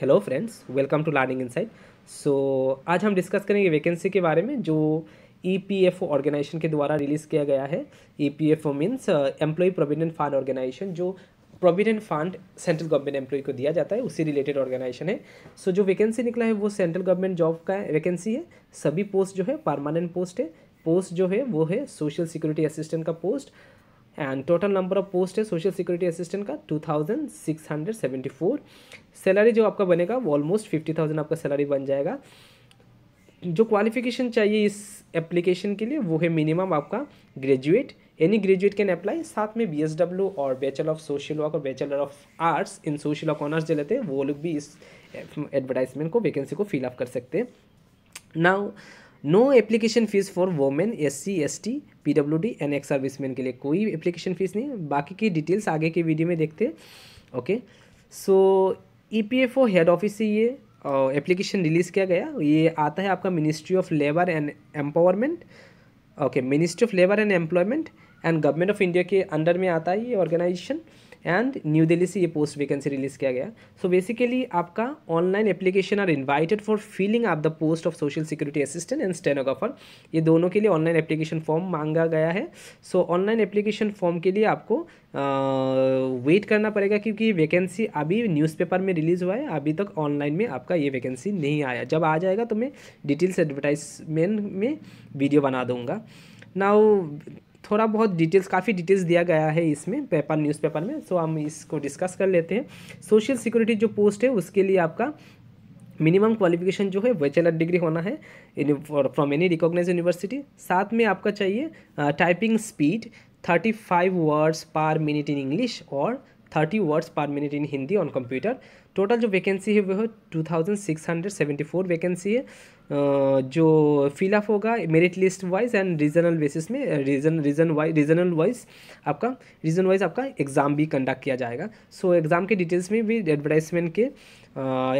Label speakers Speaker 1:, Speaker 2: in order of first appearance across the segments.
Speaker 1: hello friends welcome to learning inside so आज हम discuss करेंगे वैकेंसी के बारे में जो ई पी एफ ऑर्गेनाइजेशन के द्वारा रिलीज़ किया गया है E P F O means employ provident fund organisation जो provident fund central government employ को दिया जाता है उसी रिलेटेड ऑर्गेनाइजेशन है सो so, जो वैकेंसी निकला है वो सेंट्रल गवर्नमेंट जॉब का वैकेंसी है सभी पोस्ट जो है परमानेंट पोस्ट है पोस्ट जो है वो है सोशल सिक्योरिटी असिस्टेंट का post and total number of post है सोशल सिक्योरिटी असिस्टेंट का two thousand six hundred seventy four salary जो आपका बनेगा वो ऑलमोस्ट फिफ्टी थाउजेंड आपका सैलरी बन जाएगा जो क्वालिफिकेशन चाहिए इस एप्लीकेशन के लिए वो है मिनिमम आपका graduate any graduate can apply साथ में बी एस डब्ल्यू और बैचलर ऑफ सोशल वर्क और bachelor of arts in social work honours जो लेते हैं वो लोग भी इस एडवर्टाइजमेंट को वैकेंसी को फिलअप कर सकते हैं now no application fees for women S C S T P W D and ex serviceman के लिए कोई एप्लीकेशन फ़ीस नहीं बाकी की डिटेल्स आगे की वीडियो में देखते okay so E P F O head office से ये एप्लीकेशन रिलीज़ किया गया ये आता है आपका ministry of labour and empowerment okay ministry of labour and employment and government of India के अंडर में आता है ये ऑर्गेनाइजेशन एंड न्यू दिल्ली से ये पोस्ट वैकेंसी रिलीज किया गया सो बेसिकली आपका online application are invited for filling up the post of social security assistant and stenographer ये दोनों के लिए ऑनलाइन एप्लीकेशन फॉर्म मांगा गया है सो ऑनलाइन एप्लीकेशन फॉर्म के लिए आपको वेट uh, करना पड़ेगा क्योंकि वैकेंसी अभी न्यूज़पेपर में रिलीज़ हुआ है अभी तक ऑनलाइन में आपका ये वैकेंसी नहीं आया जब आ जाएगा तो मैं डिटेल्स एडवर्टाइजमेंट में वीडियो बना दूंगा नाउ थोड़ा बहुत डिटेल्स काफ़ी डिटेल्स दिया गया है इसमें पेपर न्यूज़पेपर में सो हम इसको डिस्कस कर लेते हैं सोशल सिक्योरिटी जो पोस्ट है उसके लिए आपका मिनिमम क्वालिफिकेशन जो है बैचलर डिग्री होना है फ्रॉम एनी रिकॉग्नाइज यूनिवर्सिटी साथ में आपका चाहिए typing speed thirty five words per minute in English और thirty words per minute in Hindi on computer total जो वैकेंसी है वह two thousand six hundred seventy four vacancy है जो फिलअप होगा merit list wise and regional basis में region region wise regional wise आपका region wise आपका एग्ज़ाम भी कंडक्ट किया जाएगा सो so, एग्ज़ाम के डिटेल्स में भी एडवर्टाइजमेंट के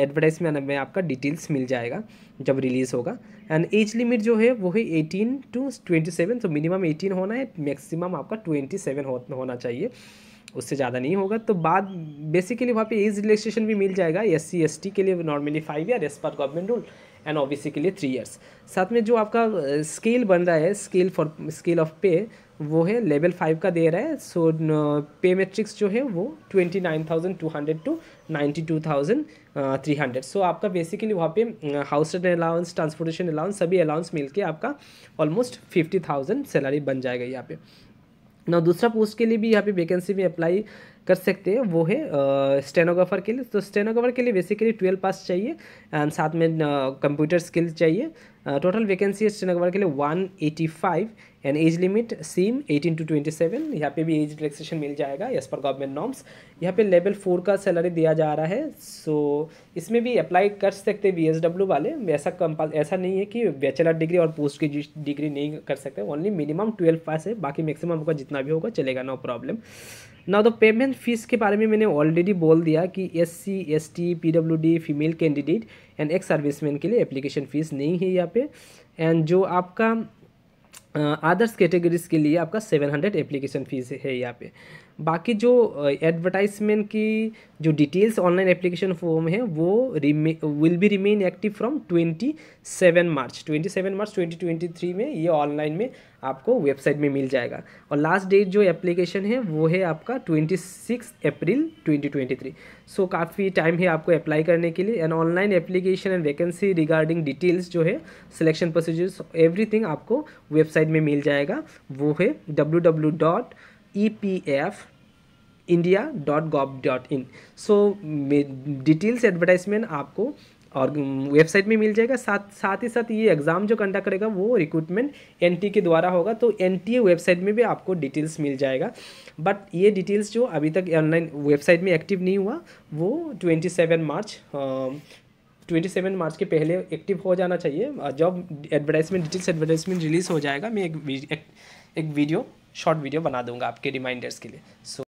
Speaker 1: एडवर्टाइजमेंट में आपका डिटेल्स मिल जाएगा जब रिलीज़ होगा एंड एज लिमिट जो है वो है एटीन टू ट्वेंटी सेवन तो मिनिमम एटीन होना है मैक्सिमम आपका ट्वेंटी सेवन हो, होना चाहिए उससे ज़्यादा नहीं होगा तो बाद बेसिकली वहाँ पे एज रिलेक्सेशन भी मिल जाएगा एस सी एस टी के लिए normally five year as per government rule and OBC के लिए थ्री ईयर्स साथ में जो आपका स्केल बन रहा है स्केल फॉर स्केल ऑफ पे वो है लेवल फाइव का दे रहा है सो पे मेट्रिक्स जो है वो twenty nine thousand two hundred to ninety two thousand three hundred so आपका बेसिकली वहाँ पे house rent allowance transportation allowance सभी अलाउंस मिलके आपका ऑलमोस्ट फिफ्टी थाउजेंड सैलरी बन जाएगा यहाँ पे ना दूसरा पोस्ट के लिए भी यहाँ पे वैकेंसी में अप्लाई कर सकते हैं वो है स्टेनोग्राफर के लिए तो स्टेनोग्राफर के लिए बेसिकली ट्वेल्व पास चाहिए एंड साथ में कंप्यूटर स्किल चाहिए टोटल वैकेंसी है स्टेनोग्राफर के लिए one eighty five and age limit same eighteen to twenty seven यहाँ पे भी एज रिलेक्सेशन मिल जाएगा एज पर गवर्नमेंट नॉर्म्स यहाँ पे लेवल फोर का सैलरी दिया जा रहा है सो so, इसमें भी अप्लाई कर सकते बी एस डब्ल्यू वाले ऐसा कंपल ऐसा नहीं है कि बैचलर डिग्री और पोस्ट की डिग्री नहीं कर सकते ओनली मिनिमम ट्वेल्व पास है बाकी मैक्सिमम आपका जितना भी होगा चलेगा नो प्रॉब्लम ना तो पेमेंट फीस के बारे में मैंने ऑलरेडी बोल दिया कि S C S T P W D female candidate and ex serviceman के लिए एप्लीकेशन फ़ीस नहीं है यहाँ पे एंड जो आपका अदर्स कैटेगरीज के लिए आपका सेवन हंड्रेड एप्लीकेशन फ़ीस है यहाँ पे बाकी जो एडवर्टाइजमेंट uh, की जो डिटेल्स ऑनलाइन एप्लीकेशन फॉर्म है वो रिमे will be remain active from twenty seven March twenty seven March twenty twenty three में ये ऑनलाइन में आपको वेबसाइट में मिल जाएगा और लास्ट डेट जो एप्लीकेशन है वो है आपका twenty six April twenty twenty three so काफ़ी टाइम है आपको अप्लाई करने के लिए and online application and vacancy regarding details जो है सिलेक्शन प्रोसीजर्स एवरीथिंग आपको वेबसाइट में मिल जाएगा वो है W W dot E P F India dot gov dot in so details advertisement आपको और वेबसाइट में मिल जाएगा साथ साथ ही साथ ये एग्ज़ाम जो कंडक्ट करेगा वो रिक्रूटमेंट एन के द्वारा होगा तो एन वेबसाइट में भी आपको डिटेल्स मिल जाएगा बट ये डिटेल्स जो अभी तक ऑनलाइन वेबसाइट में एक्टिव नहीं हुआ वो twenty seven March twenty seven March के पहले एक्टिव हो जाना चाहिए जब एडवर्टाइजमेंट डिटेल्स एडवर्टाइजमेंट रिलीज़ हो जाएगा मैं एक एक, एक वीडियो शॉर्ट वीडियो बना दूंगा आपके रिमाइंडर्स के लिए सो so,